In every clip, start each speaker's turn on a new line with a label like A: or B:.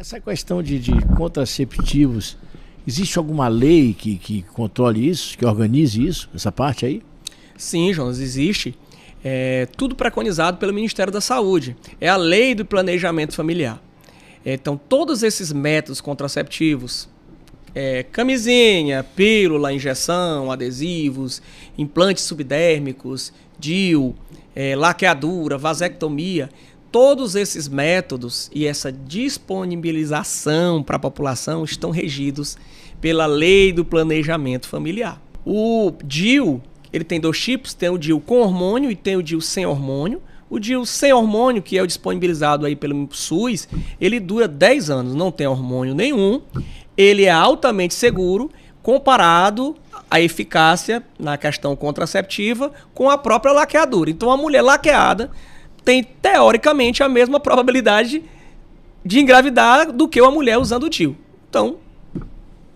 A: Essa questão de, de contraceptivos, existe alguma lei que, que controle isso, que organize isso, essa parte aí?
B: Sim, Jonas, existe. É, tudo preconizado pelo Ministério da Saúde. É a lei do planejamento familiar. É, então, todos esses métodos contraceptivos, é, camisinha, pílula, injeção, adesivos, implantes subdérmicos, DIU, é, laqueadura, vasectomia, todos esses métodos e essa disponibilização para a população estão regidos pela lei do planejamento familiar. O DIL, ele tem dois tipos, tem o DIL com hormônio e tem o DIL sem hormônio. O DIU sem hormônio, que é o disponibilizado aí pelo SUS, ele dura 10 anos, não tem hormônio nenhum. Ele é altamente seguro comparado à eficácia na questão contraceptiva com a própria laqueadura. Então, a mulher laqueada tem teoricamente a mesma probabilidade de engravidar do que uma mulher usando o DIU. Então,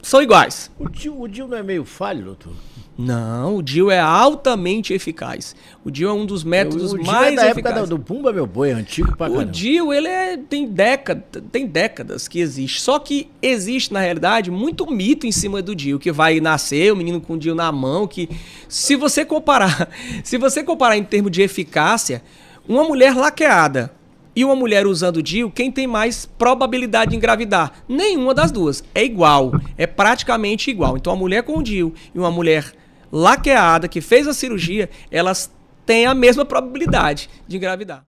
B: são iguais.
C: O DIU, o não é meio falho,
B: doutor? Não, o DIU é altamente eficaz. O DIU é um dos métodos o, o é mais é da eficazes. época
C: do, do Pumba Meu Boi, é antigo pra caramba. O
B: DIU, ele é, tem, década, tem décadas que existe. Só que existe, na realidade, muito mito em cima do DIU, que vai nascer o menino com o DIU na mão, que se você comparar, se você comparar em termos de eficácia, uma mulher laqueada e uma mulher usando DIU, quem tem mais probabilidade de engravidar? Nenhuma das duas. É igual. É praticamente igual. Então, a mulher com DIU e uma mulher laqueada que fez a cirurgia, elas têm a mesma probabilidade de engravidar.